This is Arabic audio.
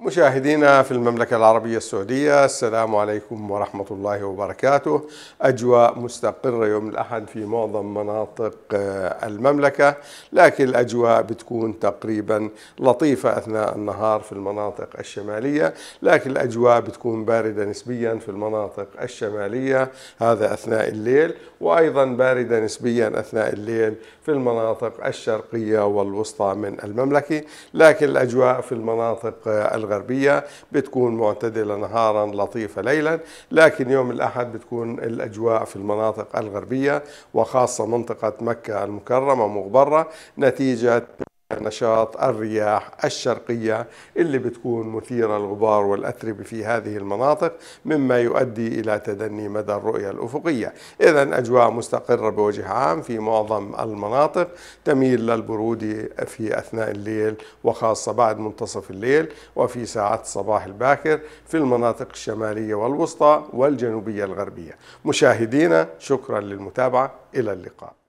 مشاهدينا في المملكة العربية السعودية السلام عليكم ورحمة الله وبركاته أجواء مستقرة يوم الأحد في معظم مناطق آه، المملكة لكن الأجواء بتكون تقريبا لطيفة أثناء النهار في المناطق الشمالية لكن الأجواء بتكون باردة نسبيا في المناطق الشمالية هذا أثناء الليل وأيضا باردة نسبيا أثناء الليل في المناطق الشرقية والوسطى من المملكة لكن الأجواء في المناطق آه، الغربية الغربية بتكون معتدلة نهارا لطيفة ليلا لكن يوم الأحد بتكون الأجواء في المناطق الغربية وخاصة منطقة مكة المكرمة مغبرة نتيجة نشاط الرياح الشرقية اللي بتكون مثيرة الغبار والأتربة في هذه المناطق مما يؤدي إلى تدني مدى الرؤية الأفقية إذا أجواء مستقرة بوجه عام في معظم المناطق تميل للبرودة في أثناء الليل وخاصة بعد منتصف الليل وفي ساعات الصباح الباكر في المناطق الشمالية والوسطى والجنوبية الغربية مشاهدينا شكرا للمتابعة إلى اللقاء